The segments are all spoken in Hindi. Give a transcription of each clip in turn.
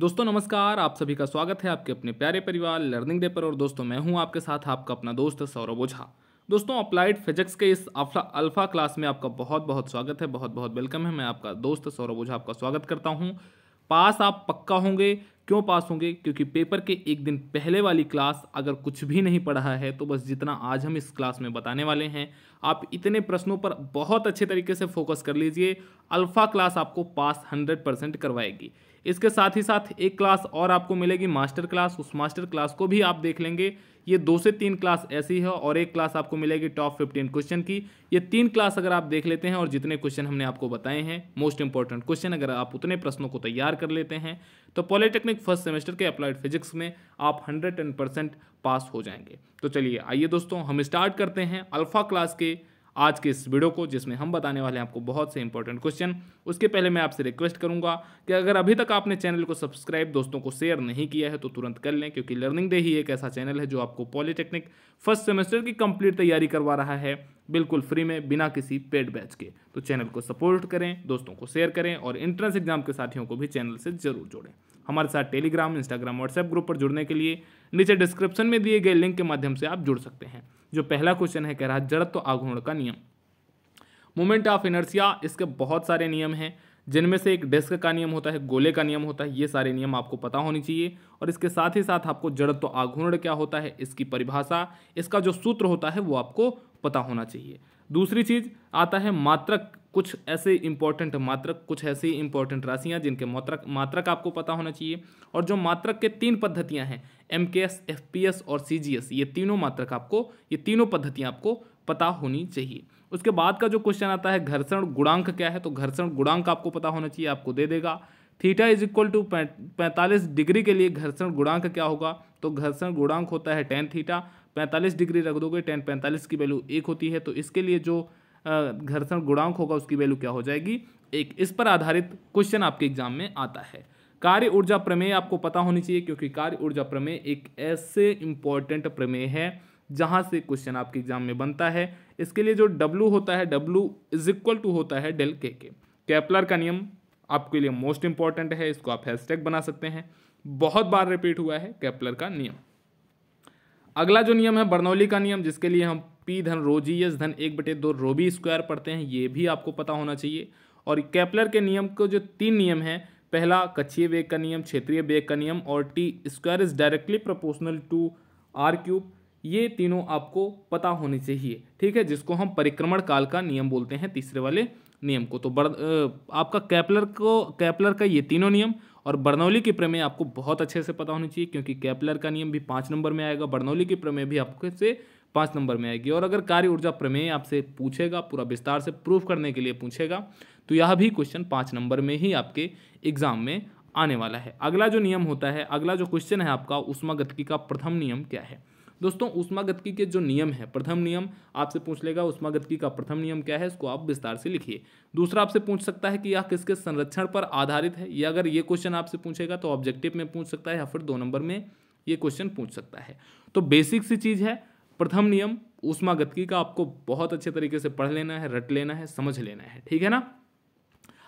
दोस्तों नमस्कार आप सभी का स्वागत है आपके अपने प्यारे परिवार लर्निंग डे पर और दोस्तों मैं हूं आपके साथ आपका अपना दोस्त सौरभ ओझा दोस्तों अप्लाइड फिजिक्स के इस अल्फा अल्फा क्लास में आपका बहुत बहुत स्वागत है बहुत बहुत वेलकम है मैं आपका दोस्त सौरभ ओझा आपका स्वागत करता हूँ पास आप पक्का होंगे क्यों पास होंगे क्योंकि पेपर के एक दिन पहले वाली क्लास अगर कुछ भी नहीं पढ़ा है तो बस जितना आज हम इस क्लास में बताने वाले हैं आप इतने प्रश्नों पर बहुत अच्छे तरीके से फोकस कर लीजिए अल्फ़ा क्लास आपको पास हंड्रेड परसेंट करवाएगी इसके साथ ही साथ एक क्लास और आपको मिलेगी मास्टर क्लास उस मास्टर क्लास को भी आप देख लेंगे ये दो से तीन क्लास ऐसी है और एक क्लास आपको मिलेगी टॉप फिफ्टीन क्वेश्चन की ये तीन क्लास अगर आप देख लेते हैं और जितने क्वेश्चन हमने आपको बताए हैं मोस्ट इंपॉर्टेंट क्वेश्चन अगर आप उतने प्रश्नों को तैयार कर लेते हैं तो पॉलिटेक्निक फर्स्ट सेमेस्टर के अप्लाइड फिजिक्स में आप हंड्रेड टेन परसेंट पास हो जाएंगे तो चलिए आइए दोस्तों हम स्टार्ट करते हैं अल्फ़ा क्लास के आज के इस वीडियो को जिसमें हम बताने वाले हैं आपको बहुत से इंपॉर्टेंट क्वेश्चन उसके पहले मैं आपसे रिक्वेस्ट करूंगा कि अगर अभी तक आपने चैनल को सब्सक्राइब दोस्तों को शेयर नहीं किया है तो तुरंत कर लें क्योंकि लर्निंग डे ही एक ऐसा चैनल है जो आपको पॉलीटेक्निक फर्स्ट सेमेस्टर की कंप्लीट तैयारी करवा रहा है बिल्कुल फ्री में बिना किसी पेड बैच के तो चैनल को सपोर्ट करें दोस्तों को शेयर करें और एंट्रेंस एग्जाम के साथियों को भी चैनल से जरूर जोड़ें हमारे साथ टेलीग्राम इंस्टाग्राम व्हाट्सएप ग्रुप पर जुड़ने के लिए नीचे डिस्क्रिप्शन में दिए गए लिंक के माध्यम से आप जुड़ सकते हैं जो पहला क्वेश्चन है कह रहा है जड़त्व तो आघूर्ण का नियम मोमेंट ऑफ इनर्सिया इसके बहुत सारे नियम हैं जिनमें से एक डिस्क का नियम होता है गोले का नियम होता है ये सारे नियम आपको पता होने चाहिए और इसके साथ ही साथ आपको जड़त्व तो आघूर्ण क्या होता है इसकी परिभाषा इसका जो सूत्र होता है वो आपको पता होना चाहिए दूसरी चीज़ आता है मात्रक कुछ ऐसे इंपॉर्टेंट मात्रक कुछ ऐसी इंपॉर्टेंट राशियाँ जिनके मात्रक मात्रक आपको पता होना चाहिए और जो मात्रक के तीन पद्धतियाँ हैं एम के एस एफ पी एस और सी जी एस ये तीनों मात्रक आपको ये तीनों पद्धतियाँ आपको पता होनी चाहिए उसके बाद का जो क्वेश्चन आता है घर्षण गुणांक क्या है तो घर्षण गुणांक आपको पता होना चाहिए आपको दे देगा थीटा इज इक्वल टू पैंतालीस डिग्री के लिए घर्षण गुणांक क्या होगा तो घर्षण गुणांक होता है टेन थीटा पैंतालीस डिग्री रख दोगे टेन पैंतालीस की वैल्यू एक होती है तो इसके लिए जो घर्षण गुणांक होगा उसकी वैल्यू क्या हो जाएगी एक इस पर आधारित क्वेश्चन आपके एग्जाम में आता है कार्य ऊर्जा प्रमेय आपको पता होनी चाहिए क्योंकि कार्य ऊर्जा प्रमेय एक ऐसे इंपॉर्टेंट प्रमेय है जहां से क्वेश्चन आपके एग्जाम में बनता है इसके लिए जो डब्लू होता है डब्लू इज इक्वल टू होता है डेल के के कैपलर का नियम आपके लिए मोस्ट इंपॉर्टेंट है इसको आप हैशटैग बना सकते हैं बहुत बार रिपीट हुआ है कैपलर का नियम अगला जो नियम है बर्नौली का नियम जिसके लिए हम पी धन रोजी एस धन एक बटे दो रोबी स्क्वायर पढ़ते हैं ये भी आपको पता होना चाहिए और कैपलर के नियम को जो तीन नियम हैं पहला कच्छीय वेग का नियम क्षेत्रीय वेग का नियम और T square is directly proportional to R cube ये तीनों आपको पता होने चाहिए ठीक है जिसको हम परिक्रमण काल का नियम बोलते हैं तीसरे वाले नियम को तो बर आपका कैपलर को कैपलर का ये तीनों नियम और बर्नौली के प्रमेय आपको बहुत अच्छे से पता होनी चाहिए क्योंकि कैपलर का नियम भी पाँच नंबर में आएगा बर्नौली के प्रमेय भी आपके से पाँच नंबर में आएगी और अगर कार्य ऊर्जा प्रमेय आपसे पूछेगा पूरा विस्तार से प्रूफ करने के लिए पूछेगा तो यह भी क्वेश्चन पाँच नंबर में ही आपके एग्ज़ाम में आने वाला है अगला जो नियम होता है अगला जो क्वेश्चन है आपका उष्मागतिकी का प्रथम नियम क्या है दोस्तों उष्मागतिकी के जो नियम है प्रथम नियम आपसे पूछ लेगा उष्मागतिकी का प्रथम नियम क्या है इसको आप विस्तार से लिखिए दूसरा आपसे पूछ सकता है कि यह किसके संरक्षण पर आधारित है या अगर ये क्वेश्चन आपसे पूछेगा तो ऑब्जेक्टिव में पूछ सकता है या फिर दो नंबर में ये क्वेश्चन पूछ सकता है तो बेसिक सी चीज़ है प्रथम नियम उष्मागतिकी का आपको बहुत अच्छे तरीके से पढ़ लेना है रट लेना है समझ लेना है ठीक है ना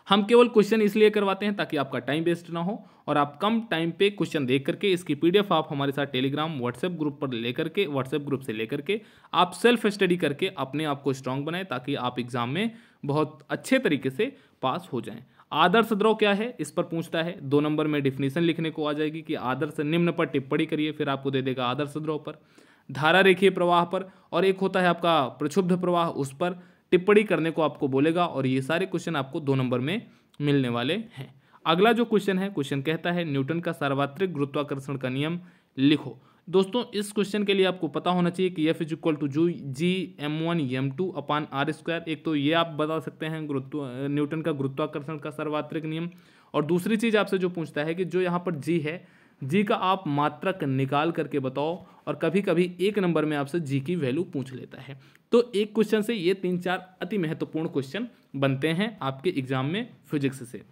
हम केवल क्वेश्चन इसलिए करवाते हैं ताकि आपका टाइम वेस्ट ना हो और आप कम टाइम पे क्वेश्चन देख करके इसकी पीडीएफ आप हमारे साथ टेलीग्राम व्हाट्सएप ग्रुप पर लेकर के व्हाट्सएप ग्रुप से लेकर के आप सेल्फ स्टडी करके अपने आप को स्ट्रांग बनाएं ताकि आप एग्जाम में बहुत अच्छे तरीके से पास हो जाएं आदर्श द्रव क्या है इस पर पूछता है दो नंबर में डिफिनेशन लिखने को आ जाएगी कि आदर्श निम्न पर टिप्पणी करिए फिर आपको दे देगा आदर्श द्रव पर धारा रेखीय प्रवाह पर और एक होता है आपका प्रक्षुब्ध प्रवाह उस पर टिप्पणी करने को आपको बोलेगा और ये सारे क्वेश्चन आपको दो नंबर में मिलने वाले हैं अगला जो क्वेश्चन है क्वेश्चन कहता है न्यूटन का सार्वत्रिक गुरुत्वाकर्षण का नियम लिखो दोस्तों इस क्वेश्चन के लिए आपको पता होना चाहिए कि एफ इज इक्वल टू जू G M one M two upon R square एक तो ये आप बता सकते हैं गुरुत्व न्यूटन का गुरुत्वाकर्षण का सर्वात्रिक नियम और दूसरी चीज़ आपसे जो पूछता है कि जो यहाँ पर जी है जी का आप मात्रक निकाल करके बताओ और कभी कभी एक नंबर में आपसे जी की वैल्यू पूछ लेता है तो एक क्वेश्चन से ये तीन चार अति महत्वपूर्ण क्वेश्चन बनते हैं आपके एग्जाम में फिजिक्स से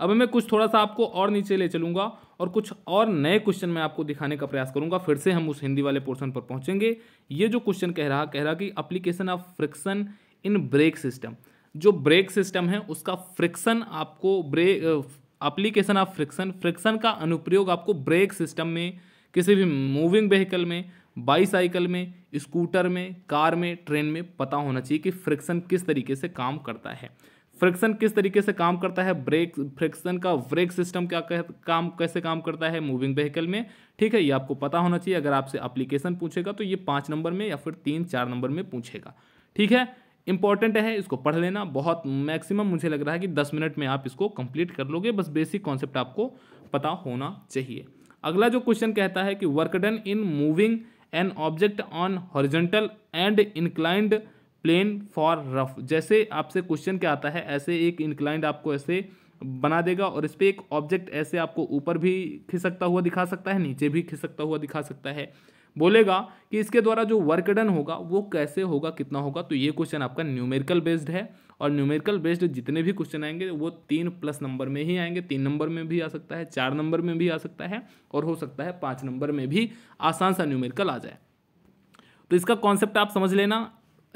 अब मैं कुछ थोड़ा सा आपको और नीचे ले चलूंगा और कुछ और नए क्वेश्चन मैं आपको दिखाने का प्रयास करूंगा फिर से हम उस हिंदी वाले पोर्शन पर पहुंचेंगे ये जो क्वेश्चन कह रहा कह रहा कि application of friction in brake system जो ब्रेक सिस्टम है उसका फ्रिक्शन आपको brake application of friction friction का अनुप्रयोग आपको ब्रेक सिस्टम में किसी भी मूविंग व्हीकल में बाईसाइकिल में स्कूटर में कार में ट्रेन में पता होना चाहिए कि फ्रिक्शन किस तरीके से काम करता है फ्रिक्शन किस तरीके से काम करता है ब्रेक फ्रिक्शन का ब्रेक सिस्टम क्या कह, काम कैसे काम करता है मूविंग व्हीकल में ठीक है ये आपको पता होना चाहिए अगर आपसे अप्लीकेशन पूछेगा तो ये पाँच नंबर में या फिर तीन चार नंबर में पूछेगा ठीक है इंपॉर्टेंट है इसको पढ़ लेना बहुत मैक्सिमम मुझे लग रहा है कि दस मिनट में आप इसको कंप्लीट कर लोगे बस बेसिक कॉन्सेप्ट आपको पता होना चाहिए अगला जो क्वेश्चन कहता है कि work done in moving an object on horizontal and inclined plane for rough जैसे आपसे क्वेश्चन क्या आता है ऐसे एक इंक्लाइंड आपको ऐसे बना देगा और इस पर एक ऑब्जेक्ट ऐसे आपको ऊपर भी खिसकता हुआ दिखा सकता है नीचे भी खिसकता हुआ दिखा सकता है बोलेगा कि इसके द्वारा जो वर्क डन होगा वो कैसे होगा कितना होगा तो ये क्वेश्चन आपका न्यूमेरिकल बेस्ड है और न्यूमेरिकल बेस्ड जितने भी क्वेश्चन आएंगे वो तीन प्लस नंबर में ही आएंगे तीन नंबर में भी आ सकता है चार नंबर में भी आ सकता है और हो सकता है पाँच नंबर में भी आसान सा न्यूमेरिकल आ जाए तो इसका कॉन्सेप्ट आप समझ लेना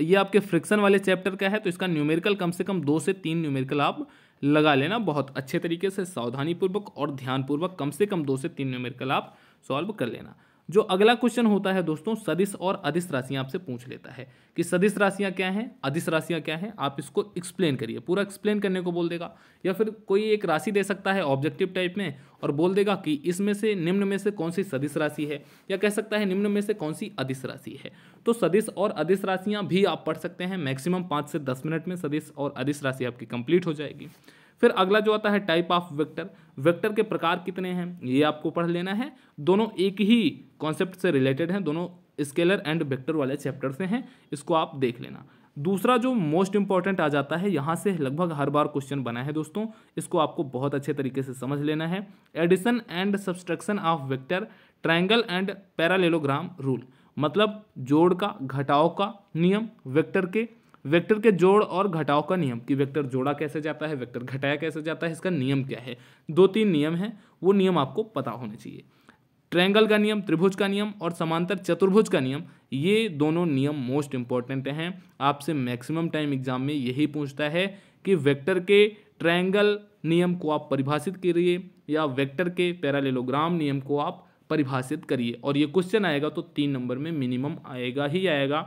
ये आपके फ्रिक्शन वाले चैप्टर का है तो इसका न्यूमेरिकल कम से कम दो से तीन न्यूमेरिकल आप लगा लेना बहुत अच्छे तरीके से सावधानीपूर्वक और ध्यानपूर्वक कम से कम दो से तीन न्यूमेरिकल आप सॉल्व कर लेना जो अगला क्वेश्चन होता है दोस्तों सदिश और अधिस राशियां आपसे पूछ लेता है कि सदिश राशियां क्या हैं अधिस राशियां क्या हैं आप इसको एक्सप्लेन करिए पूरा एक्सप्लेन करने को बोल देगा या फिर कोई एक राशि दे सकता है ऑब्जेक्टिव टाइप में और बोल देगा कि इसमें से निम्न में से कौन सी सदिश राशि है या कह सकता है निम्न में से कौन सी अधिस राशि है तो सदिश और अधिस राशियाँ भी आप पढ़ सकते हैं मैक्सिमम पाँच से दस मिनट में सदिश और अधिस राशि आपकी कंप्लीट हो जाएगी फिर अगला जो आता है टाइप ऑफ वेक्टर वेक्टर के प्रकार कितने हैं ये आपको पढ़ लेना है दोनों एक ही कॉन्सेप्ट से रिलेटेड हैं दोनों स्केलर एंड वेक्टर वाले चैप्टर से हैं इसको आप देख लेना दूसरा जो मोस्ट इंपॉर्टेंट आ जाता है यहाँ से लगभग हर बार क्वेश्चन बना है दोस्तों इसको आपको बहुत अच्छे तरीके से समझ लेना है addition and subtraction of vector triangle and parallelogram rule मतलब जोड़ का घटाओ का नियम वेक्टर के वेक्टर के जोड़ और घटाव का नियम कि वेक्टर जोड़ा कैसे जाता है वेक्टर घटाया कैसे जाता है इसका नियम क्या है दो तीन नियम है वो नियम आपको पता होने चाहिए ट्रायंगल का नियम त्रिभुज का नियम और समांतर चतुर्भुज का नियम ये दोनों नियम मोस्ट इंपॉर्टेंट हैं आपसे मैक्सिमम टाइम एग्जाम में यही पूछता है कि वेक्टर के ट्रायंगल नियम को आप परिभाषित करिए या वेक्टर के पैरालेलोग्राम नियम को आप परिभाषित करिए और ये क्वेश्चन आएगा तो तीन नंबर में मिनिमम आएगा ही आएगा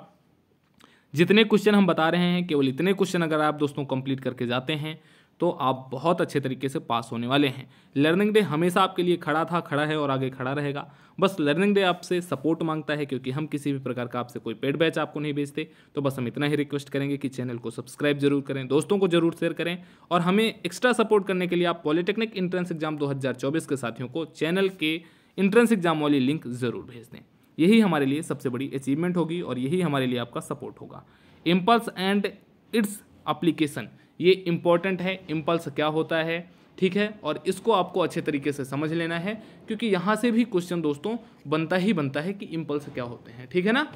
जितने क्वेश्चन हम बता रहे हैं केवल इतने क्वेश्चन अगर आप दोस्तों कंप्लीट करके जाते हैं तो आप बहुत अच्छे तरीके से पास होने वाले हैं लर्निंग डे हमेशा आपके लिए खड़ा था खड़ा है और आगे खड़ा रहेगा बस लर्निंग डे आपसे सपोर्ट मांगता है क्योंकि हम किसी भी प्रकार का आपसे कोई पेड बैच आपको नहीं भेजते तो बस हम इतना ही रिक्वेस्ट करेंगे कि चैनल को सब्सक्राइब जरूर करें दोस्तों को जरूर शेयर करें और हमें एक्स्ट्रा सपोर्ट करने के लिए आप पॉलिटेक्निक इंट्रेंस एग्जाम दो के साथियों को चैनल के इंट्रेंस एग्जाम वाली लिंक ज़रूर भेज दें यही हमारे लिए सबसे बड़ी अचीवमेंट होगी और यही हमारे लिए आपका सपोर्ट होगा इम्पल्स एंड इट्स अप्लीकेशन ये इम्पॉर्टेंट है इम्पल्स क्या होता है ठीक है और इसको आपको अच्छे तरीके से समझ लेना है क्योंकि यहाँ से भी क्वेश्चन दोस्तों बनता ही बनता है कि इम्पल्स क्या होते हैं ठीक है ना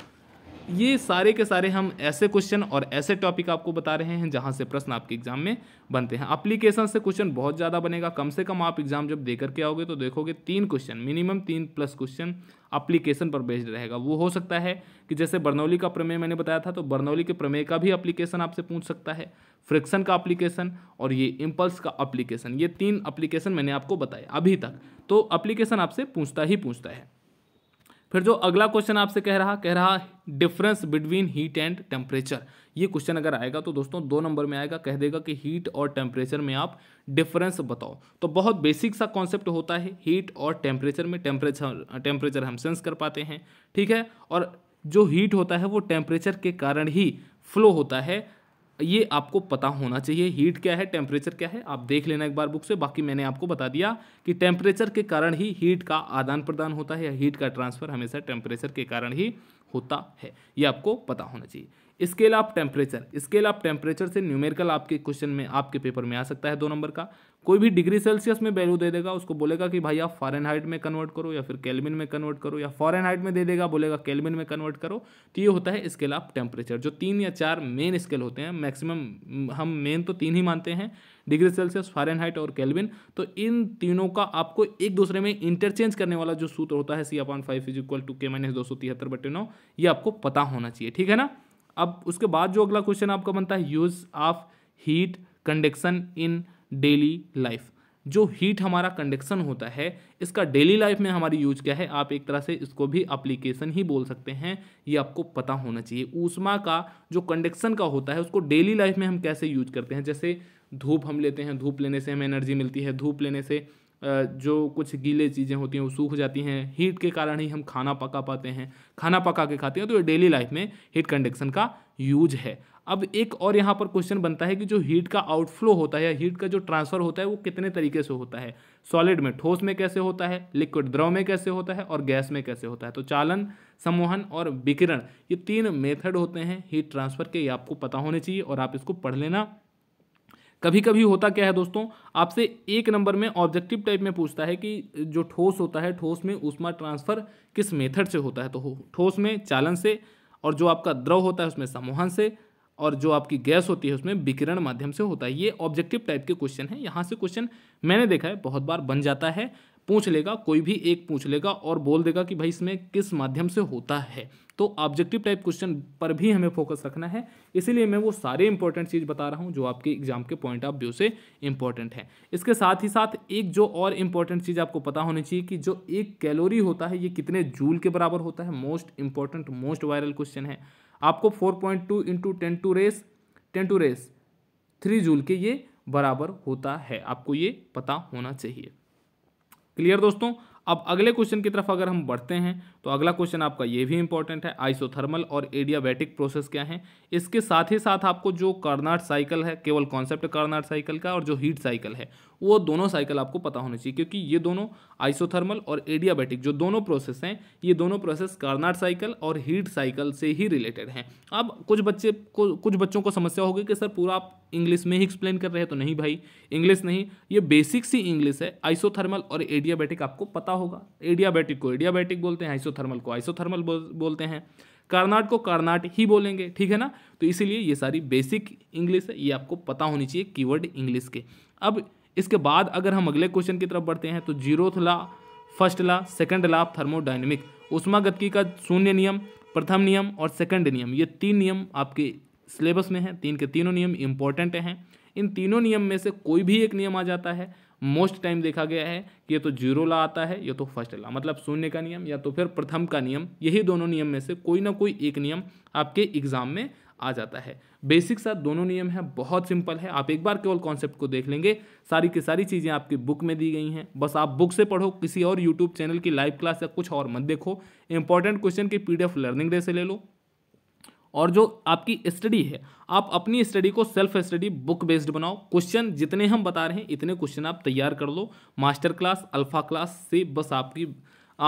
ये सारे के सारे हम ऐसे क्वेश्चन और ऐसे टॉपिक आपको बता रहे हैं जहाँ से प्रश्न आपके एग्जाम में बनते हैं अप्लीकेशन से क्वेश्चन बहुत ज़्यादा बनेगा कम से कम आप एग्जाम जब देकर के आओगे तो देखोगे तीन क्वेश्चन मिनिमम तीन प्लस क्वेश्चन अप्लीकेशन पर बेस्ड रहेगा वो हो सकता है कि जैसे बर्नौली का प्रमेय मैंने बताया था तो बर्नौली के प्रमेय का भी अप्लीकेशन आपसे पूछ सकता है फ्रिक्शन का अप्लीकेशन और ये इम्पल्स का अप्लीकेशन ये तीन अप्लीकेशन मैंने आपको बताया अभी तक तो अप्लीकेशन आपसे पूछता ही पूछता है फिर जो अगला क्वेश्चन आपसे कह रहा कह रहा difference between heat and temperature ये क्वेश्चन अगर आएगा तो दोस्तों दो नंबर में आएगा कह देगा कि हीट और टेम्परेचर में आप डिफरेंस बताओ तो बहुत बेसिक सा कॉन्सेप्ट होता है हीट और टेम्परेचर में टेम्परेचर टेम्परेचर हम सेंस कर पाते हैं ठीक है और जो हीट होता है वो टेम्परेचर के कारण ही फ्लो होता है ये आपको पता होना चाहिए हीट क्या है टेम्परेचर क्या है आप देख लेना एक बार बुक से बाकी मैंने आपको बता दिया कि टेम्परेचर के कारण ही हीट का आदान प्रदान होता है या हीट का ट्रांसफर हमेशा टेम्परेचर के कारण ही होता है ये आपको पता होना चाहिए scale of temperature scale of temperature से न्यूमेरिकल आपके क्वेश्चन में आपके पेपर में आ सकता है दो नंबर का कोई भी डिग्री सेल्सियस में वैल्यू दे देगा उसको बोलेगा कि भाई आप हाइट में कन्वर्ट करो या फिर केल्विन में कन्वर्ट करो या हाइट में दे देगा बोलेगा केल्विन में कन्वर्ट करो तो ये होता है स्केल ऑफ टेम्परेचर जो तीन या चार मेन स्केल होते हैं मैक्सिमम हम मेन तो तीन ही मानते हैं डिग्री सेल्सियस हाइट और केल्विन तो इन तीनों का आपको एक दूसरे में इंटरचेंज करने वाला जो सूत्र होता है C upon five is equal to K minus दो सौ तिहत्तर बटे नौ ये आपको पता होना चाहिए ठीक है ना अब उसके बाद जो अगला क्वेश्चन आपका बनता है use of heat conduction in daily life जो हीट हमारा कंडक्शन होता है इसका डेली लाइफ में हमारी यूज क्या है आप एक तरह से इसको भी अप्लीकेशन ही बोल सकते हैं ये आपको पता होना चाहिए ऊष्मा का जो कंडक्शन का होता है उसको डेली लाइफ में हम कैसे यूज करते हैं जैसे धूप हम लेते हैं धूप लेने से हमें एनर्जी मिलती है धूप लेने से जो कुछ गीले चीज़ें होती हैं वो सूख जाती हैं हीट के कारण ही हम खाना पका पाते हैं खाना पका के खाते हैं तो ये डेली लाइफ में हीट कंडक्शन का यूज है अब एक और यहाँ पर क्वेश्चन बनता है कि जो हीट का आउटफ्लो होता है या हीट का जो ट्रांसफर होता है वो कितने तरीके से होता है सॉलिड में ठोस में कैसे होता है लिक्विड द्रव में कैसे होता है और गैस में कैसे होता है तो चालन सम्मोहन और विकिरण ये तीन मेथड होते हैं हीट ट्रांसफर के ये आपको पता होने चाहिए और आप इसको पढ़ लेना कभी कभी होता क्या है दोस्तों आपसे एक नंबर में ऑब्जेक्टिव टाइप में पूछता है कि जो ठोस होता है ठोस में ऊष्मा ट्रांसफ़र किस मेथड से होता है तो ठोस में चालन से और जो आपका द्रव होता है उसमें समूहन से और जो आपकी गैस होती है उसमें विकिरण माध्यम से होता है ये ऑब्जेक्टिव टाइप के क्वेश्चन है यहाँ से क्वेश्चन मैंने देखा है बहुत बार बन जाता है पूछ लेगा कोई भी एक पूछ लेगा और बोल देगा कि भाई इसमें किस माध्यम से होता है तो ऑब्जेक्टिव टाइप क्वेश्चन पर भी हमें फोकस रखना है इसीलिए मैं वो सारे इंपॉर्टेंट चीज़ बता रहा हूँ जो आपके एग्जाम के पॉइंट ऑफ व्यू से इंपॉर्टेंट है इसके साथ ही साथ एक जो और इम्पॉर्टेंट चीज़ आपको पता होनी चाहिए कि जो एक कैलोरी होता है ये कितने जूल के बराबर होता है most important most viral question है आपको four point two into ten to raise ten to raise three joule के ये बराबर होता है आपको ये पता होना चाहिए क्लियर दोस्तों अब अगले क्वेश्चन की तरफ अगर हम बढ़ते हैं तो अगला क्वेश्चन आपका ये भी इंपॉर्टेंट है आइसोथर्मल और एडियाबैटिक प्रोसेस क्या है इसके साथ ही साथ आपको जो कर्नाट साइकिल है केवल कॉन्सेप्ट कार्नाट साइकिल का और जो हीट साइकिल है वो दोनों साइकिल आपको पता होना चाहिए क्योंकि ये दोनों आइसोथर्मल और एडियाबैटिक जो दोनों प्रोसेस हैं ये दोनों प्रोसेस कार्नाट साइकिल और हीट साइकिल से ही रिलेटेड हैं अब कुछ बच्चे को कुछ बच्चों को समस्या होगी कि सर पूरा आप इंग्लिश में ही एक्सप्लेन कर रहे हैं तो नहीं भाई इंग्लिश नहीं ये बेसिक सी इंग्लिश है आइसोथर्मल और एडियाबैटिक आपको पता होगा एडियाबैटिक को एडियाबैटिक बोलते हैं आइसो आइसोथर्मल को आइसोथर्मल बोल, बोलते हैं कार्नाट को कार्नाट ही बोलेंगे ठीक है ना तो इसीलिए ये सारी बेसिक इंग्लिश है ये आपको पता होनी चाहिए कीवर्ड इंग्लिश के अब इसके बाद अगर हम अगले क्वेश्चन की तरफ बढ़ते हैं तो zeroth law first law second law thermodynamic thermodynamic उष्मागतकी का शून्य नियम प्रथम नियम और सेकंड नियम ये तीन नियम आपके सिलेबस में हैं तीन के तीनों नियम इंपॉर्टेंट हैं इन तीनों नियम में से कोई भी एक नियम आ जाता है मोस्ट टाइम देखा गया है कि ये तो जीरो ला आता है या तो फर्स्ट ला मतलब शून्य का नियम या तो फिर प्रथम का नियम यही दोनों नियम में से कोई ना कोई एक नियम आपके एग्जाम में आ जाता है बेसिक सा दोनों नियम है बहुत सिंपल है आप एक बार केवल कॉन्सेप्ट को देख लेंगे सारी की सारी चीज़ें आपकी बुक में दी गई हैं बस आप बुक से पढ़ो किसी और यूट्यूब चैनल की लाइव क्लास या कुछ और मत देखो इंपॉर्टेंट क्वेश्चन की पी लर्निंग डे से ले लो और जो आपकी स्टडी है आप अपनी स्टडी को सेल्फ स्टडी बुक बेस्ड बनाओ क्वेश्चन जितने हम बता रहे हैं इतने क्वेश्चन आप तैयार कर लो मास्टर क्लास अल्फा क्लास से बस आपकी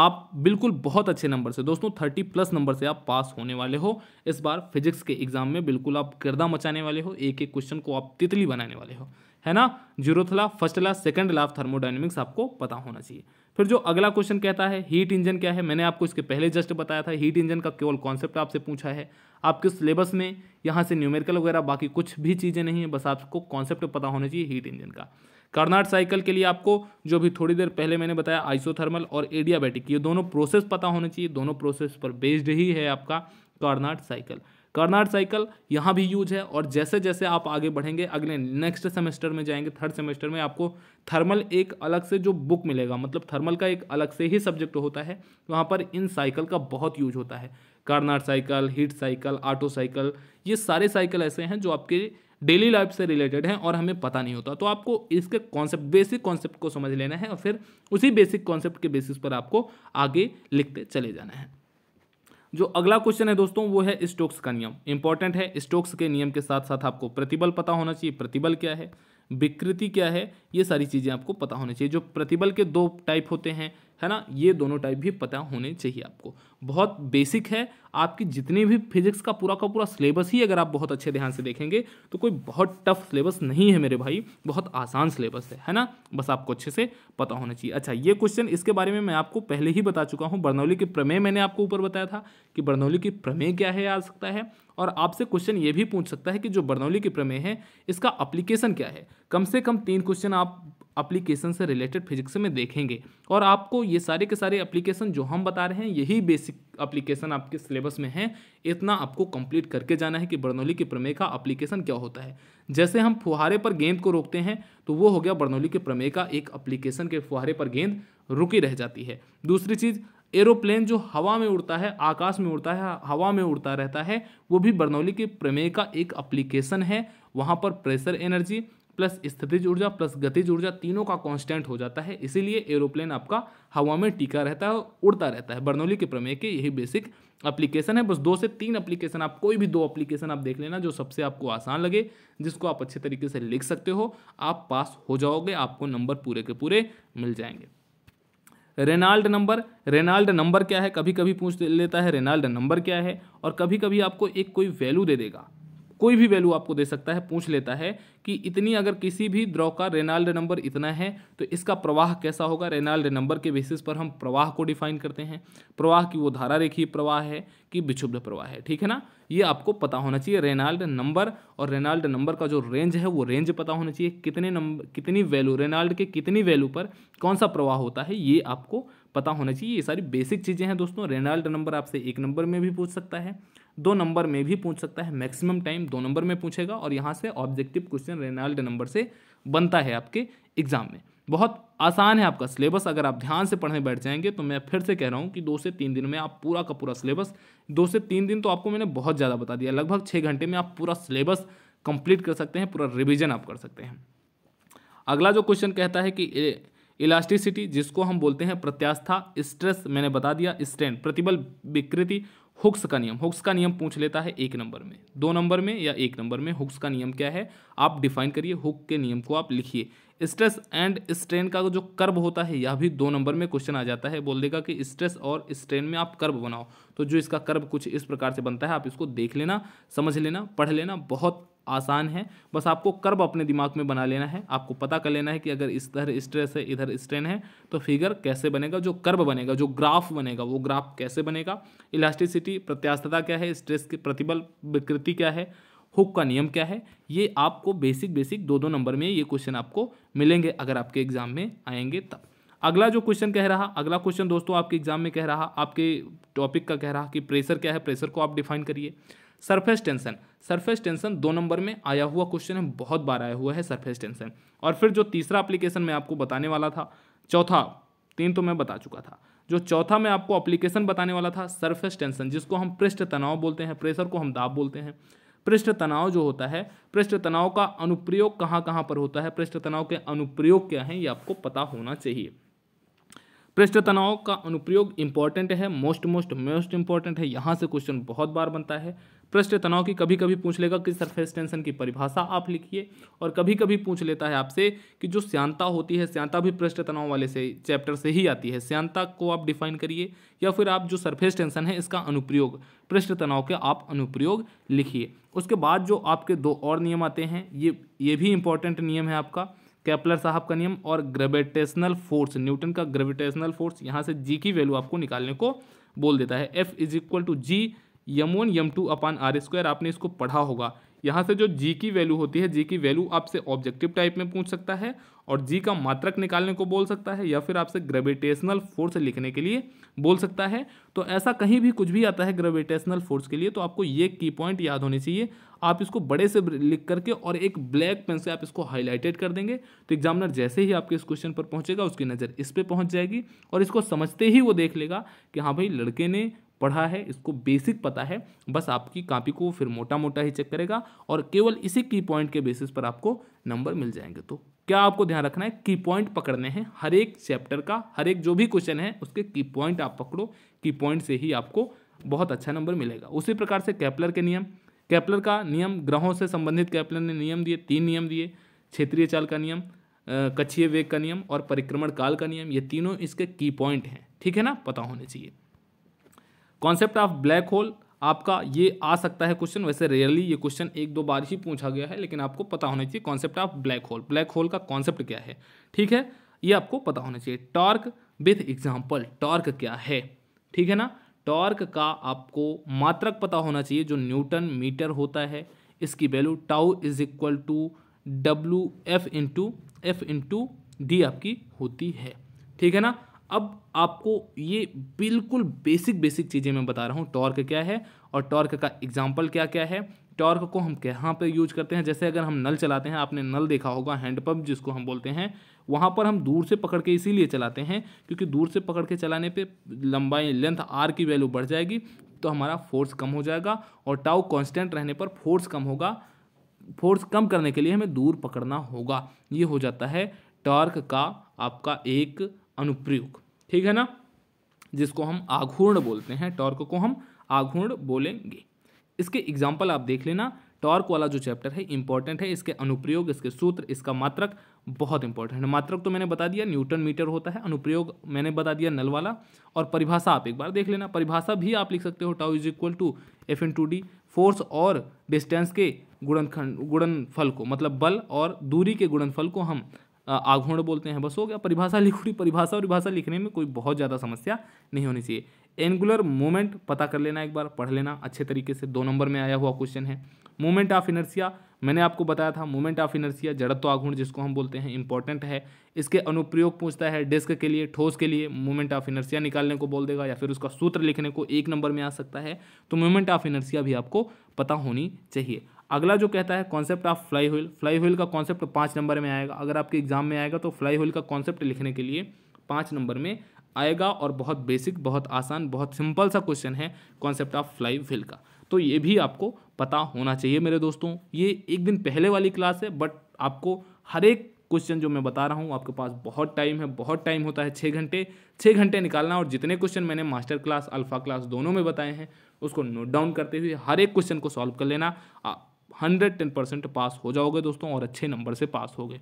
आप बिल्कुल बहुत अच्छे नंबर से दोस्तों थर्टी प्लस नंबर से आप पास होने वाले हो इस बार फिजिक्स के एग्जाम में बिल्कुल आप किरदा मचाने वाले हो एक एक क्वेश्चन को आप तितली बनाने वाले हो है ना zeroth law first law second law thermodynamics आपको पता होना चाहिए फिर जो अगला क्वेश्चन कहता है हीट इंजन क्या है मैंने आपको इसके पहले जस्ट बताया था हीट इंजन का केवल कॉन्सेप्ट आपसे पूछा है आपके सिलेबस में यहाँ से न्यूमेरिकल वगैरह बाकी कुछ भी चीज़ें नहीं है बस आपको कॉन्सेप्ट पता होना चाहिए हीट इंजन का कर्नाट साइकिल के लिए आपको जो भी थोड़ी देर पहले मैंने बताया आइसोथर्मल और एडियाबैटिक ये दोनों प्रोसेस पता होना चाहिए दोनों प्रोसेस पर बेस्ड ही है आपका कर्नाट साइकिल कर्नाड साइकिल यहाँ भी यूज है और जैसे जैसे आप आगे बढ़ेंगे अगले नेक्स्ट सेमेस्टर में जाएंगे थर्ड सेमेस्टर में आपको थर्मल एक अलग से जो बुक मिलेगा मतलब थर्मल का एक अलग से ही सब्जेक्ट होता है वहाँ पर इन साइकिल का बहुत यूज होता है Carnot cycle heat cycle Otto cycle ये सारे साइकिल ऐसे हैं जो आपके डेली लाइफ से रिलेटेड हैं और हमें पता नहीं होता तो आपको इसके कॉन्सेप्ट बेसिक कॉन्सेप्ट को समझ लेना है और फिर उसी बेसिक कॉन्सेप्ट के बेसिस पर आपको आगे लिखते चले जाना है जो अगला क्वेश्चन है दोस्तों वो है स्टोक्स का नियम इंपॉर्टेंट है स्टोक्स के नियम के साथ साथ आपको प्रतिबल पता होना चाहिए प्रतिबल क्या है विकृति क्या है ये सारी चीज़ें आपको पता होनी चाहिए जो प्रतिबल के दो टाइप होते हैं है ना ये दोनों टाइप भी पता होने चाहिए आपको बहुत बेसिक है आपकी जितनी भी फिजिक्स का पूरा का पूरा सिलेबस ही अगर आप बहुत अच्छे ध्यान से देखेंगे तो कोई बहुत टफ सिलेबस नहीं है मेरे भाई बहुत आसान सिलेबस है है ना बस आपको अच्छे से पता होना चाहिए अच्छा ये क्वेश्चन इसके बारे में मैं आपको पहले ही बता चुका हूँ बर्नौली के प्रमेय मैंने आपको ऊपर बताया था कि बर्नौली की प्रमेय क्या है आ सकता है और आपसे क्वेश्चन ये भी पूछ सकता है कि जो बर्नौली की प्रमेय है इसका अप्लीकेशन क्या है कम से कम तीन क्वेश्चन आप अप्लीकेशन से रिलेटेड फिजिक्स में देखेंगे और आपको ये सारे के सारे अप्लीकेशन जो हम बता रहे हैं यही बेसिक अप्लीकेशन आपके सिलेबस में है इतना आपको कंप्लीट करके जाना है कि बर्नौली के प्रमेय का अप्लीकेशन क्या होता है जैसे हम फुहारे पर गेंद को रोकते हैं तो वो हो गया बर्नौली के प्रमेय का एक अप्लीकेशन के फुहारे पर गेंद रुकी रह जाती है दूसरी चीज़ एरोप्लेन जो हवा में उड़ता है आकाश में उड़ता है हवा में उड़ता रहता है वो भी बर्नौली के प्रमेय का एक अप्लीकेशन है वहाँ पर प्रेशर एनर्जी प्लस स्थितिज ऊर्जा प्लस गतिज ऊर्जा तीनों का कांस्टेंट हो जाता है इसीलिए एरोप्लेन आपका हवा में टीका रहता है उड़ता रहता है बर्नौली के प्रमेय के यही बेसिक एप्लीकेशन है बस दो से तीन एप्लीकेशन आप कोई भी दो एप्लीकेशन आप देख लेना जो सबसे आपको आसान लगे जिसको आप अच्छे तरीके से लिख सकते हो आप पास हो जाओगे आपको नंबर पूरे के पूरे मिल जाएंगे रेनाल्ड नंबर रेनाल्ड नंबर क्या है कभी कभी पूछ लेता है रेनाल्ड नंबर क्या है और कभी कभी आपको एक कोई वैल्यू दे देगा कोई भी वैल्यू आपको दे सकता है पूछ लेता है कि इतनी अगर किसी भी द्रव का रेनाल्ड नंबर इतना है तो इसका प्रवाह कैसा होगा रेनाल्ड नंबर के बेसिस पर हम प्रवाह को डिफाइन करते हैं प्रवाह की वो धारा रेखीय प्रवाह है कि विक्षुब्ध प्रवाह है ठीक है ना ये आपको पता होना चाहिए रेनाल्ड नंबर और रेनाल्ड नंबर का जो रेंज है वो रेंज पता होना चाहिए कितने नंबर कितनी वैल्यू रेनाल्ड के कितनी वैल्यू पर कौन सा प्रवाह होता है ये आपको पता होना चाहिए ये सारी बेसिक चीज़ें हैं दोस्तों रेनाल्ड नंबर आपसे एक नंबर में भी पूछ सकता है दो नंबर में भी पूछ सकता है मैक्सिमम टाइम दो नंबर में पूछेगा और यहाँ से ऑब्जेक्टिव क्वेश्चन रेनाल्ड नंबर से बनता है आपके एग्जाम में बहुत आसान है आपका सिलेबस अगर आप ध्यान से पढ़ने बैठ जाएंगे तो मैं फिर से कह रहा हूँ कि दो से तीन दिन में आप पूरा का पूरा सिलेबस दो से तीन दिन तो आपको मैंने बहुत ज़्यादा बता दिया लगभग छः घंटे में आप पूरा सिलेबस कंप्लीट कर सकते हैं पूरा रिविजन आप कर सकते हैं अगला जो क्वेश्चन कहता है कि इलास्टिसिटी जिसको हम बोलते हैं प्रत्यास्था स्ट्रेस मैंने बता दिया स्ट्रेन प्रतिबल विकृति हुक्स का नियम हुक्स का नियम पूछ लेता है एक नंबर में दो नंबर में या एक नंबर में हुक्स का नियम क्या है आप डिफाइन करिए हुक के नियम को आप लिखिए स्ट्रेस एंड स्ट्रेन का जो कर्व होता है यह भी दो नंबर में क्वेश्चन आ जाता है बोल देगा कि स्ट्रेस और स्ट्रेन में आप कर्व बनाओ तो जो इसका कर्व कुछ इस प्रकार से बनता है आप इसको देख लेना समझ लेना पढ़ लेना बहुत आसान है बस आपको कर्व अपने दिमाग में बना लेना है आपको पता कर लेना है कि अगर इस तरह स्ट्रेस है इधर स्ट्रेन है तो फिगर कैसे बनेगा जो कर्व बनेगा जो ग्राफ बनेगा वो ग्राफ कैसे बनेगा इलास्टिसिटी प्रत्यास्थता क्या है स्ट्रेस की प्रतिबल विकृति क्या है हुक का नियम क्या है ये आपको बेसिक बेसिक दो दो नंबर में ये क्वेश्चन आपको मिलेंगे अगर आपके एग्जाम में आएंगे तब अगला जो क्वेश्चन कह रहा अगला क्वेश्चन दोस्तों आपके एग्जाम में कह रहा आपके टॉपिक का कह रहा कि प्रेशर क्या है प्रेशर को आप डिफाइन करिए सरफेस टेंशन सरफेस टेंशन दो नंबर में आया हुआ क्वेश्चन है बहुत बार आया हुआ है सरफेस टेंशन और फिर जो तीसरा एप्लीकेशन मैं आपको बताने वाला था चौथा तीन तो मैं बता चुका था जो चौथा मैं आपको एप्लीकेशन बताने वाला था सरफेस टेंशन जिसको हम पृष्ठ तनाव बोलते हैं प्रेशर को हम दाब बोलते हैं पृष्ठ तनाव जो होता है पृष्ठ तनाव का अनुप्रयोग कहाँ कहाँ पर होता है पृष्ठ तनाव के अनुप्रयोग क्या हैं ये आपको पता होना चाहिए पृष्ठ तनाव का अनुप्रयोग इंपॉर्टेंट है मोस्ट मोस्ट मोस्ट इंपॉर्टेंट है यहाँ से क्वेश्चन बहुत बार बनता है पृष्ठ तनाव की कभी कभी पूछ लेगा कि सरफेस टेंशन की परिभाषा आप लिखिए और कभी कभी पूछ लेता है आपसे कि जो श्यांता होती है श्यांता भी पृष्ठ तनाव वाले से चैप्टर से ही आती है श्यांता को आप डिफाइन करिए या फिर आप जो सरफेस टेंशन है इसका अनुप्रयोग पृष्ठ तनाव के आप अनुप्रयोग लिखिए उसके बाद जो आपके दो और नियम आते हैं ये ये भी इंपॉर्टेंट नियम है आपका कैपलर साहब का नियम और ग्रेविटेशनल फोर्स न्यूटन का ग्रेविटेशनल फोर्स यहाँ से जी की वैल्यू आपको निकालने को बोल देता है F is equal to G M one M two upon R square आपने इसको पढ़ा होगा यहाँ से जो जी की वैल्यू होती है जी की वैल्यू आपसे ऑब्जेक्टिव टाइप में पूछ सकता है और जी का मात्रक निकालने को बोल सकता है या फिर आपसे ग्रेविटेशनल फोर्स लिखने के लिए बोल सकता है तो ऐसा कहीं भी कुछ भी आता है ग्रेविटेशनल फोर्स के लिए तो आपको ये की पॉइंट याद होनी चाहिए आप इसको बड़े से लिख करके और एक ब्लैक पेन से आप इसको हाईलाइटेड कर देंगे तो एग्जामिनर जैसे ही आपके इस क्वेश्चन पर पहुंचेगा उसकी नज़र इस पर पहुंच जाएगी और इसको समझते ही वो देख लेगा कि हाँ भाई लड़के ने पढ़ा है इसको बेसिक पता है बस आपकी कापी को फिर मोटा मोटा ही चेक करेगा और केवल इसी की पॉइंट के बेसिस पर आपको नंबर मिल जाएंगे तो क्या आपको ध्यान रखना है की पॉइंट पकड़ने हैं हर एक चैप्टर का हर एक जो भी क्वेश्चन है उसके की पॉइंट आप पकड़ो की पॉइंट से ही आपको बहुत अच्छा नंबर मिलेगा उसी प्रकार से कैपलर के नियम कैपलर का नियम ग्रहों से संबंधित कैपलर ने नियम दिए तीन नियम दिए क्षेत्रीय चाल का नियम कच्छीय वेग का नियम और परिक्रमण काल का नियम ये तीनों इसके की पॉइंट हैं ठीक है ना पता होने चाहिए कॉन्सेप्ट ऑफ ब्लैक होल आपका ये आ सकता है क्वेश्चन वैसे रेयरली ये क्वेश्चन एक दो बार ही पूछा गया है लेकिन आपको पता होना चाहिए concept of black hole black hole का कॉन्सेप्ट क्या है ठीक है ये आपको पता होना चाहिए टॉर्क विथ एग्जाम्पल टॉर्क क्या है ठीक है ना टॉर्क का आपको मात्रक पता होना चाहिए जो न्यूटन मीटर होता है इसकी value tau is equal to W F into F into D आपकी होती है ठीक है ना अब आपको ये बिल्कुल बेसिक बेसिक चीज़ें मैं बता रहा हूँ टॉर्क क्या है और टॉर्क का एग्जाम्पल क्या क्या है टॉर्क को हम कहाँ पर यूज करते हैं जैसे अगर हम नल चलाते हैं आपने नल देखा होगा हैंडपम्प जिसको हम बोलते हैं वहाँ पर हम दूर से पकड़ के इसीलिए चलाते हैं क्योंकि दूर से पकड़ के चलाने पे लंबाई लेंथ आर की वैल्यू बढ़ जाएगी तो हमारा फोर्स कम हो जाएगा और टाउ कॉन्स्टेंट रहने पर फोर्स कम होगा फोर्स कम करने के लिए हमें दूर पकड़ना होगा ये हो जाता है टॉर्क का आपका एक अनुप्रयोग ठीक है ना जिसको हम आघूर्ण बोलते हैं टॉर्क को हम आघूर्ण बोलेंगे इसके एग्जाम्पल आप देख लेना टॉर्क वाला जो चैप्टर है इंपॉर्टेंट है इसके अनुप्रयोग इसके सूत्र इसका मात्रक बहुत इंपॉर्टेंट है मात्रक तो मैंने बता दिया न्यूटन मीटर होता है अनुप्रयोग मैंने बता दिया नल वाला और परिभाषा आप एक बार देख लेना परिभाषा भी आप लिख सकते हो tau is equal to F into D force और डिस्टेंस के गुणनखंड गुणनफल को मतलब बल और दूरी के गुणनफल को हम आघूर्ण बोलते हैं बस हो गया परिभाषा लिखूरी परिभाषा और परिभाषा लिखने में कोई बहुत ज़्यादा समस्या नहीं होनी चाहिए एंगुलर मोमेंट पता कर लेना एक बार पढ़ लेना अच्छे तरीके से दो नंबर में आया हुआ क्वेश्चन है मोमेंट ऑफ इनर्सिया मैंने आपको बताया था मोमेंट ऑफ इनर्सिया जड़त्व आघूर्ण जिसको हम बोलते हैं इंपॉर्टेंट है इसके अनुप्रयोग पूछता है डिस्क के लिए ठोस के लिए मोमेंट ऑफ इनर्सिया निकालने को बोल देगा या फिर उसका सूत्र लिखने को एक नंबर में आ सकता है तो मोमेंट ऑफ इनर्सिया भी आपको पता होनी चाहिए अगला जो कहता है concept of flywheel flywheel का कॉन्सेप्ट पाँच नंबर में आएगा अगर आपके एग्जाम में आएगा तो फ्लाई व्हील का कॉन्सेप्ट लिखने के लिए पाँच नंबर में आएगा और बहुत बेसिक बहुत आसान बहुत सिंपल सा क्वेश्चन है कॉन्सेप्ट ऑफ फ्लाई व्हील का तो ये भी आपको पता होना चाहिए मेरे दोस्तों ये एक दिन पहले वाली क्लास है बट आपको हर एक क्वेश्चन जो मैं बता रहा हूँ आपके पास बहुत टाइम है बहुत टाइम होता है छः घंटे छः घंटे निकालना और जितने क्वेश्चन मैंने मास्टर क्लास अल्फा क्लास दोनों में बताए हैं उसको नोट डाउन करते हुए हर एक क्वेश्चन को सॉल्व कर लेना हंड्रेड टेन परसेंट पास हो जाओगे दोस्तों और अच्छे नंबर से पास गए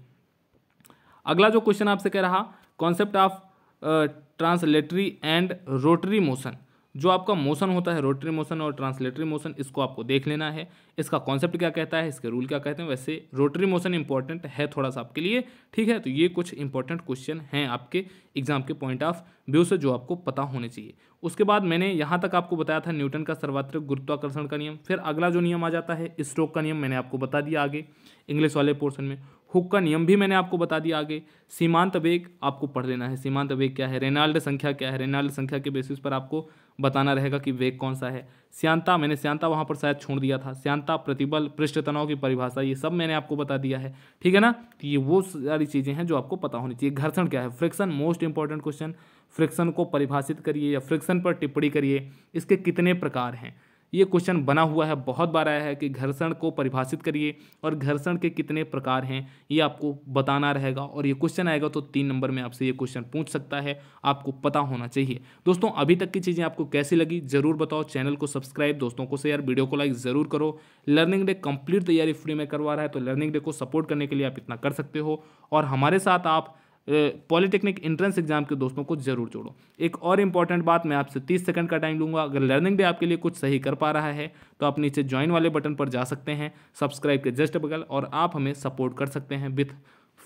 अगला जो क्वेश्चन आपसे कह रहा concept of translatory and rotary motion जो आपका मोशन होता है रोटरी मोशन और ट्रांसलेटरी मोशन इसको आपको देख लेना है इसका कॉन्सेप्ट क्या कहता है इसके रूल क्या कहते हैं वैसे रोटरी मोशन इंपॉर्टेंट है थोड़ा सा आपके लिए ठीक है तो ये कुछ इंपॉर्टेंट क्वेश्चन हैं आपके एग्जाम के पॉइंट ऑफ व्यू से जो आपको पता होने चाहिए उसके बाद मैंने यहाँ तक आपको बताया था न्यूटन का सर्वात्रिक गुरुत्वाकर्षण का नियम फिर अगला जो नियम आ जाता है स्ट्रोक का नियम मैंने आपको बता दिया आगे इंग्लिश वाले पोर्सन में हुक का नियम भी मैंने आपको बता दिया आगे सीमांत वेग आपको पढ़ लेना है सीमांत वेग क्या है रेनाल्ड संख्या क्या है रेनाल्ड संख्या के बेसिस पर आपको बताना रहेगा कि वेग कौन सा है श्यांता मैंने श्यांता वहाँ पर शायद छोड़ दिया था श्यांता प्रतिबल पृष्ठ तनाव की परिभाषा ये सब मैंने आपको बता दिया है ठीक है ना तो ये वो सारी चीज़ें हैं जो आपको पता होनी चाहिए घर्षण क्या है friction most important question friction को परिभाषित करिए या फ्रिक्शन पर टिप्पणी करिए इसके कितने प्रकार हैं ये क्वेश्चन बना हुआ है बहुत बार आया है कि घर्षण को परिभाषित करिए और घर्षण के कितने प्रकार हैं ये आपको बताना रहेगा और ये क्वेश्चन आएगा तो तीन नंबर में आपसे ये क्वेश्चन पूछ सकता है आपको पता होना चाहिए दोस्तों अभी तक की चीज़ें आपको कैसी लगी ज़रूर बताओ चैनल को सब्सक्राइब दोस्तों को शेयर वीडियो को लाइक ज़रूर करो लर्निंग डे कंप्लीट तैयारी फ्री में करवा रहा है तो लर्निंग डे को सपोर्ट करने के लिए आप इतना कर सकते हो और हमारे साथ आप पॉलिटेक्निक एंट्रेंस एग्जाम के दोस्तों को जरूर जोड़ो एक और इंपॉर्टेंट बात मैं आपसे तीस सेकंड का टाइम लूँगा अगर लर्निंग भी आपके लिए कुछ सही कर पा रहा है तो आप नीचे ज्वाइन वाले बटन पर जा सकते हैं सब्सक्राइब के जस्ट बगल और आप हमें सपोर्ट कर सकते हैं विथ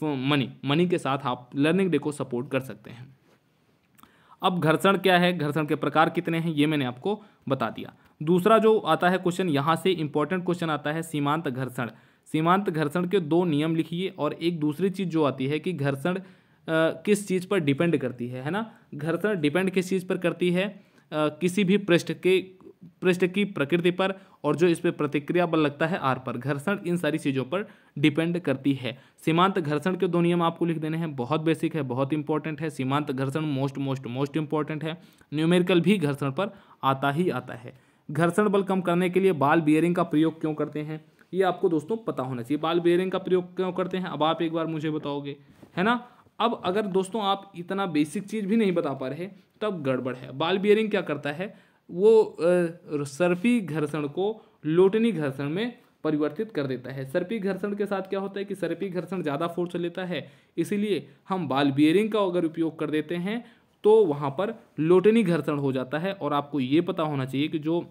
मनी मनी के साथ आप लर्निंग डे को सपोर्ट कर सकते हैं अब घर्षण क्या है घर्षण के प्रकार कितने हैं ये मैंने आपको बता दिया दूसरा जो आता है क्वेश्चन यहाँ से इंपॉर्टेंट क्वेश्चन आता है सीमांत घर्षण सीमांत घर्षण के दो नियम लिखिए और एक दूसरी चीज़ जो आती है कि घर्षण किस चीज़ पर डिपेंड करती है है ना घर्षण डिपेंड किस चीज़ पर करती है किसी भी पृष्ठ के पृष्ठ की प्रकृति पर और जो इस पर प्रतिक्रिया बल लगता है आर पर घर्षण इन सारी चीज़ों पर डिपेंड करती है सीमांत घर्षण के दो नियम आपको लिख देने हैं बहुत बेसिक है बहुत इंपॉर्टेंट है सीमांत घर्षण मोस्ट मोस्ट मोस्ट इंपॉर्टेंट है न्यूमेरिकल भी घर्षण पर आता ही आता है घर्षण बल कम करने के लिए बाल बियरिंग का प्रयोग क्यों करते हैं ये आपको दोस्तों पता होना चाहिए बाल बियरिंग का प्रयोग क्यों करते हैं अब आप एक बार मुझे बताओगे है ना अब अगर दोस्तों आप इतना बेसिक चीज़ भी नहीं बता पा रहे तब तो गड़बड़ है बाल बियरिंग क्या करता है वो सर्फी घर्षण को लोटनी घर्षण में परिवर्तित कर देता है सर्पी घर्षण के साथ क्या होता है कि सर्पी घर्षण ज़्यादा फोर्स लेता है इसीलिए हम बाल बियरिंग का अगर उपयोग कर देते हैं तो वहाँ पर लोटनी घर्षण हो जाता है और आपको ये पता होना चाहिए कि जो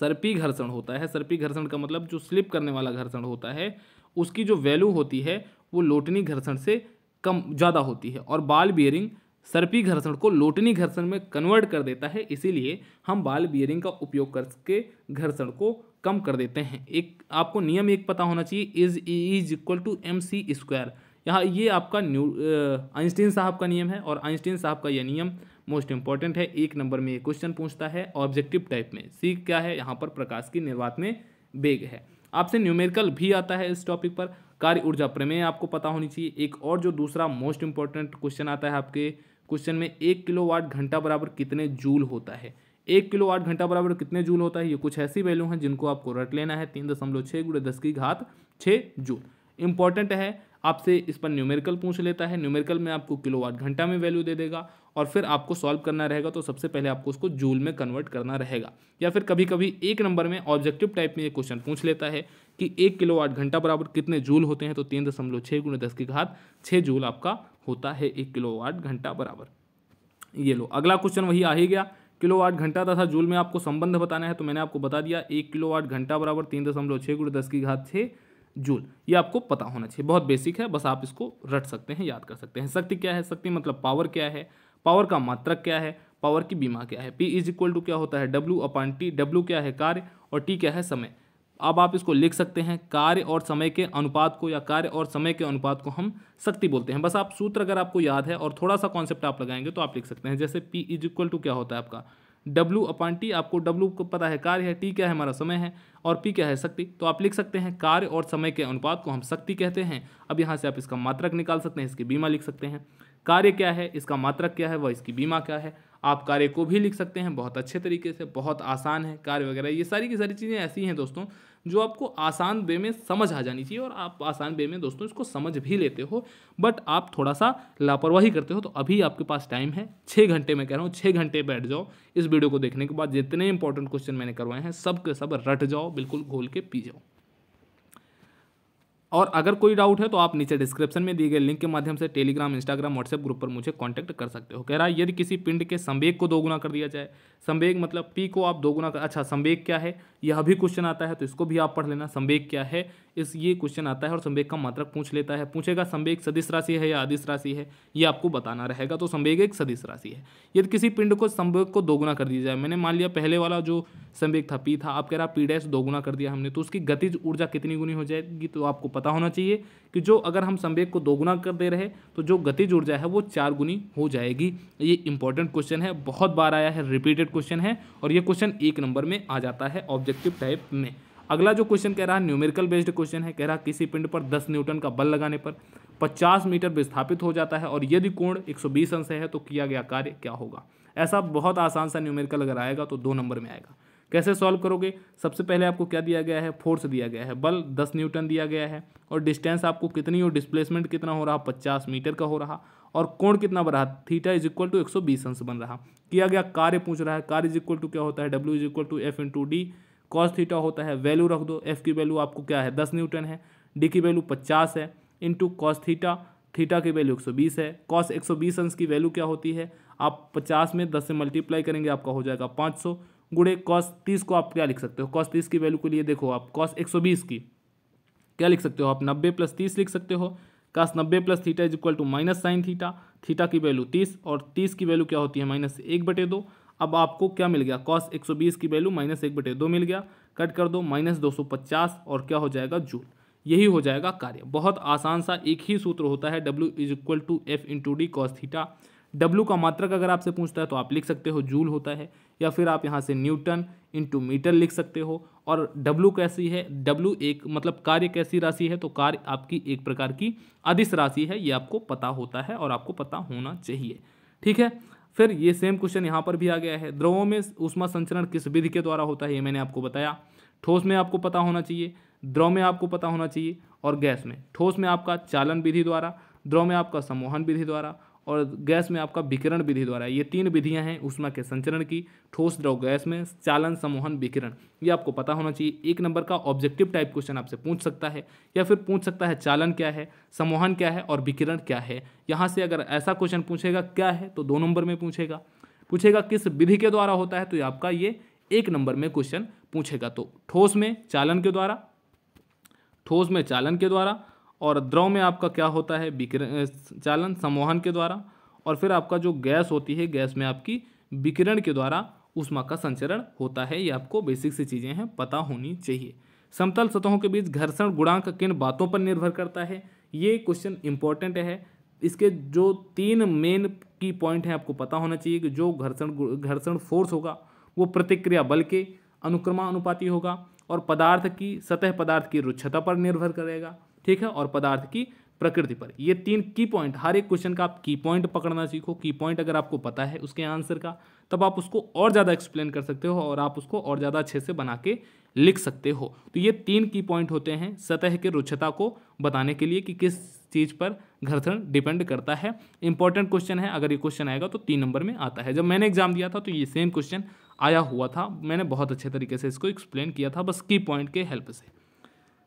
सर्पी घर्षण होता है सर्पी घर्षण का मतलब जो स्लिप करने वाला घर्षण होता है उसकी जो वैल्यू होती है वो लोटनी घर्षण से कम ज़्यादा होती है और बाल बियरिंग सर्पी घर्षण को लोटनी घर्षण में कन्वर्ट कर देता है इसीलिए हम बाल बियरिंग का उपयोग करके घर्षण को कम कर देते हैं एक आपको नियम एक पता होना चाहिए is is equal to M C square यहाँ ये आपका न्यू आइंस्टीन साहब का नियम है और आइंस्टीन साहब का यह नियम मोस्ट इंपॉर्टेंट है एक नंबर में ये क्वेश्चन पूछता है ऑब्जेक्टिव टाइप में सी क्या है यहाँ पर प्रकाश की निर्वात में वेग है आपसे न्यूमेरिकल भी आता है इस टॉपिक पर कार्य ऊर्जा प्रमेय आपको पता होनी चाहिए एक और जो दूसरा मोस्ट इंपॉर्टेंट क्वेश्चन आता है आपके क्वेश्चन में एक वाट घंटा बराबर कितने जूल होता है एक किलो वाट घंटा बराबर कितने जूल होता है ये कुछ ऐसी वैल्यू हैं जिनको आपको रट लेना है तीन दशमलव छः गुड़े दस की घात छः जूल इंपॉर्टेंट है आपसे इस पर न्यूमेरिकल पूछ लेता है न्यूमेरिकल में आपको किलो वाट घंटा में वैल्यू दे देगा और फिर आपको सॉल्व करना रहेगा तो सबसे पहले आपको उसको जूल में कन्वर्ट करना रहेगा या फिर कभी कभी एक नंबर में ऑब्जेक्टिव टाइप में ये क्वेश्चन पूछ लेता है कि एक किलो वाट घंटा बराबर कितने जूल होते हैं तो तीन दशमलव छः गुणे दस की घात छः जूल आपका होता है एक किलो वाट घंटा बराबर ये लो अगला क्वेश्चन वही आ ही गया किलो वाट घंटा तथा जूल में आपको संबंध बताना है तो मैंने आपको बता दिया एक किलो वाट घंटा बराबर तीन दशमलव छः गुण दस की घात छः जूल ये आपको पता होना चाहिए बहुत बेसिक है बस आप इसको रट सकते हैं याद कर सकते हैं शक्ति क्या है शक्ति मतलब पावर क्या है पावर का मात्रक क्या है पावर की बीमा क्या है पी इज इक्वल टू क्या होता है डब्ल्यू अपॉन टी डब्ल्यू क्या है कार्य और टी क्या है समय अब आप इसको लिख सकते हैं कार्य और समय के अनुपात को या कार्य और समय के अनुपात को हम शक्ति बोलते हैं बस आप सूत्र अगर आपको याद है और थोड़ा सा कॉन्सेप्ट आप लगाएंगे तो आप लिख सकते हैं जैसे पी इज इक्वल टू क्या होता है आपका डब्ल्यू अपॉन टी आपको डब्ल्यू को पता है कार्य है टी क्या है हमारा समय है और पी क्या है शक्ति तो आप लिख सकते हैं कार्य और समय के अनुपात को हम शक्ति कहते हैं अब यहाँ से आप इसका मात्रक निकाल सकते हैं इसकी बीमा लिख सकते हैं कार्य क्या है इसका मात्रक क्या है वह इसकी बीमा क्या है आप कार्य को भी लिख सकते हैं बहुत अच्छे तरीके से बहुत आसान है कार्य वगैरह ये सारी की सारी चीज़ें ऐसी हैं दोस्तों जो आपको आसान वे में समझ आ जानी चाहिए और आप आसान वे में दोस्तों इसको समझ भी लेते हो बट आप थोड़ा सा लापरवाही करते हो तो अभी आपके पास टाइम है छः घंटे में कह रहा हूँ छः घंटे बैठ जाओ इस वीडियो को देखने के बाद जितने इंपॉर्टेंट क्वेश्चन मैंने करवाए हैं सब के सब रट जाओ बिल्कुल घोल के पी जाओ और अगर कोई डाउट है तो आप नीचे डिस्क्रिप्शन में दिए गए लिंक के माध्यम से टेलीग्राम इंस्टाग्राम व्हाट्सएप ग्रुप पर मुझे कांटेक्ट कर सकते हो कह रहा है यदि किसी पिंड के संवेग को दोगुना कर दिया जाए संवेग मतलब पी को आप दोगुना कर अच्छा संवेग क्या है यह भी क्वेश्चन आता है तो इसको भी आप पढ़ लेना संवेग क्या है इस ये क्वेश्चन आता है और संवेग का मात्रक पूछ लेता है पूछेगा संवेग सदिश राशि है या आदिश राशि है ये आपको बताना रहेगा तो संवेग एक सदिश राशि है यदि किसी पिंड को संवेग को दोगुना कर दिया जाए मैंने मान लिया पहले वाला जो संवेग था पी था आप कह रहा पी डैश दोगुना कर दिया हमने तो उसकी गतिज ऊर्जा कितनी गुनी हो जाएगी तो आपको पता होना चाहिए कि जो अगर हम संवेग को दोगुना कर दे रहे तो जो गतिज ऊर्जा है वो चार गुनी हो जाएगी ये इंपॉर्टेंट क्वेश्चन है बहुत बार आया है रिपीटेड क्वेश्चन है और ये क्वेश्चन एक नंबर में आ जाता है ऑब्जेक्टिव टाइप में अगला जो क्वेश्चन कह रहा है न्यूमेरिकल बेस्ड क्वेश्चन है कह रहा है किसी पिंड पर 10 न्यूटन का बल लगाने पर 50 मीटर विस्थापित हो जाता है और यदि कोण 120 अंश है तो किया गया कार्य क्या होगा ऐसा बहुत आसान सा न्यूमेरिकल अगर आएगा तो दो नंबर में आएगा कैसे सॉल्व करोगे सबसे पहले आपको क्या दिया गया है फोर्स दिया गया है बल दस न्यूटन दिया गया है और डिस्टेंस आपको कितनी और डिस्प्लेसमेंट कितना हो रहा पचास मीटर का हो रहा और कोण कितना बढ़ा थीटा इज इक्वल टू एक सौ बीस अंश बन रहा किया गया कार्य पूछ रहा है कार्य इज इक्वल टू क्या होता है W is equal to F into D cos theta होता है वैल्यू रख दो एफ की वैल्यू आपको क्या है दस न्यूटन है डी की वैल्यू पचास है इंटू कॉस थीटा थीटा की वैल्यू बीस है कॉस बीस अंश की वैल्यू क्या होती है आप पचास में दस से मल्टीप्लाई करेंगे आपका हो जाएगा सौ गुड़े कॉस तीस को आप क्या लिख सकते हो कॉस तीस की वैल्यू के लिए देखो आप कॉस एक सौ बीस की क्या लिख सकते हो आप नब्बे प्लस तीस लिख सकते हो कास नब्बे plus theta is equal to minus sine theta theta की वैल्यू तीस और तीस की वैल्यू क्या होती है माइनस एक बटे दो अब आपको क्या मिल गया कॉस एक सौ बीस की वैल्यू माइनस एक बटे दो मिल गया कट कर दो माइनस दो सौ पचास और क्या हो जाएगा जूल यही हो जाएगा कार्य बहुत आसान सा एक ही सूत्र होता है W is equal to F into D cos theta W का मात्रक अगर आपसे पूछता है तो आप लिख सकते हो जूल होता है या फिर आप यहाँ से न्यूटन इंटू मीटर लिख सकते हो और डब्लू कैसी है डब्लू एक मतलब कार्य कैसी राशि है तो कार्य आपकी एक प्रकार की अधिस राशि है ये आपको पता होता है और आपको पता होना चाहिए ठीक है फिर ये सेम क्वेश्चन यहाँ पर भी आ गया है द्रवों में उष्मा संचरण किस विधि के द्वारा होता है ये मैंने आपको बताया ठोस में आपको पता होना चाहिए द्रव में आपको पता होना चाहिए और गैस में ठोस में आपका चालन विधि द्वारा द्रव में आपका सम्मोहन विधि द्वारा और गैस में आपका विकिरण विधि द्वारा ये तीन विधियां हैं उष्मा के संचरण की ठोस द्रव गैस में चालन सम्मोहन विकिरण ये आपको पता होना चाहिए एक नंबर का ऑब्जेक्टिव टाइप क्वेश्चन आपसे पूछ सकता है या फिर पूछ सकता है चालन क्या है समोहन क्या है और विकिरण क्या है यहाँ से अगर ऐसा क्वेश्चन पूछेगा क्या है तो दो नंबर में पूछेगा पूछेगा किस विधि के द्वारा होता है तो आपका ये एक नंबर में क्वेश्चन पूछेगा तो ठोस में चालन के द्वारा ठोस में चालन के द्वारा और द्रव में आपका क्या होता है विकिरण चालन सम्मोहन के द्वारा और फिर आपका जो गैस होती है गैस में आपकी विकिरण के द्वारा उष्मा का संचरण होता है ये आपको बेसिक सी चीज़ें हैं पता होनी चाहिए समतल सतहों के बीच घर्षण गुणांक किन बातों पर निर्भर करता है ये क्वेश्चन इंपॉर्टेंट है इसके जो तीन मेन की पॉइंट हैं आपको पता होना चाहिए कि जो घर्षण घर्षण फोर्स होगा वो प्रतिक्रिया बल के अनुक्रमानुपाती होगा और पदार्थ की सतह पदार्थ की रुच्छता पर निर्भर करेगा ठीक है और पदार्थ की प्रकृति पर ये तीन की पॉइंट हर एक क्वेश्चन का आप की पॉइंट पकड़ना सीखो की पॉइंट अगर आपको पता है उसके आंसर का तब आप उसको और ज़्यादा एक्सप्लेन कर सकते हो और आप उसको और ज़्यादा अच्छे से बना के लिख सकते हो तो ये तीन की पॉइंट होते हैं सतह के रुचता को बताने के लिए कि किस चीज़ पर घर्षण डिपेंड करता है इंपॉर्टेंट क्वेश्चन है अगर ये क्वेश्चन आएगा तो तीन नंबर में आता है जब मैंने एग्जाम दिया था तो ये सेम क्वेश्चन आया हुआ था मैंने बहुत अच्छे तरीके से इसको एक्सप्लेन किया था बस की पॉइंट के हेल्प से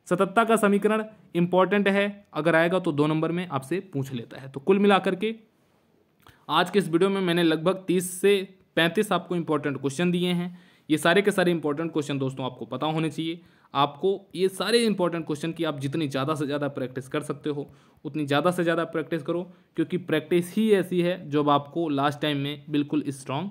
सतत्ता का समीकरण इंपॉर्टेंट है अगर आएगा तो दो नंबर में आपसे पूछ लेता है तो कुल मिलाकर के आज के इस वीडियो में मैंने लगभग तीस से पैंतीस आपको इंपॉर्टेंट क्वेश्चन दिए हैं ये सारे के सारे इंपॉर्टेंट क्वेश्चन दोस्तों आपको पता होने चाहिए आपको ये सारे इंपॉर्टेंट क्वेश्चन की आप जितनी ज़्यादा से ज़्यादा प्रैक्टिस कर सकते हो उतनी ज़्यादा से ज़्यादा प्रैक्टिस करो क्योंकि प्रैक्टिस ही ऐसी है जो अब आपको लास्ट टाइम में बिल्कुल स्ट्रांग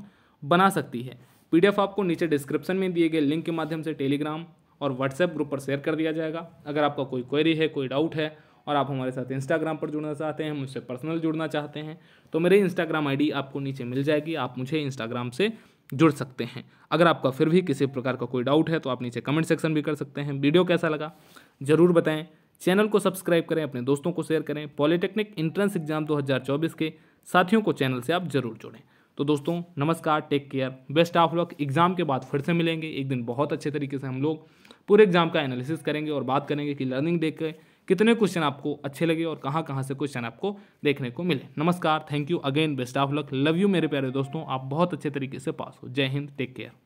बना सकती है पीडीएफ आपको नीचे डिस्क्रिप्शन में दिए गए लिंक के माध्यम से टेलीग्राम और व्हाट्सएप ग्रुप पर शेयर कर दिया जाएगा अगर आपका कोई क्वेरी है कोई डाउट है और आप हमारे साथ इंस्टाग्राम पर जुड़ना चाहते हैं मुझसे पर्सनल जुड़ना चाहते हैं तो मेरे इंस्टाग्राम आईडी आपको नीचे मिल जाएगी आप मुझे इंस्टाग्राम से जुड़ सकते हैं अगर आपका फिर भी किसी प्रकार का कोई डाउट है तो आप नीचे कमेंट सेक्शन भी कर सकते हैं वीडियो कैसा लगा ज़रूर बताएँ चैनल को सब्सक्राइब करें अपने दोस्तों को शेयर करें पॉलिटेक्निक इंट्रेंस एग्जाम दो के साथियों को चैनल से आप जरूर जुड़ें तो दोस्तों नमस्कार take care best of luck exam के बाद फिर से मिलेंगे एक दिन बहुत अच्छे तरीके से हम लोग पूरे एग्जाम का एनालिसिस करेंगे और बात करेंगे कि लर्निंग डे के कितने क्वेश्चन आपको अच्छे लगे और कहाँ कहाँ से क्वेश्चन आपको देखने को मिले नमस्कार thank you again best of luck love you मेरे प्यारे दोस्तों आप बहुत अच्छे तरीके से पास हो जय हिंद टेक केयर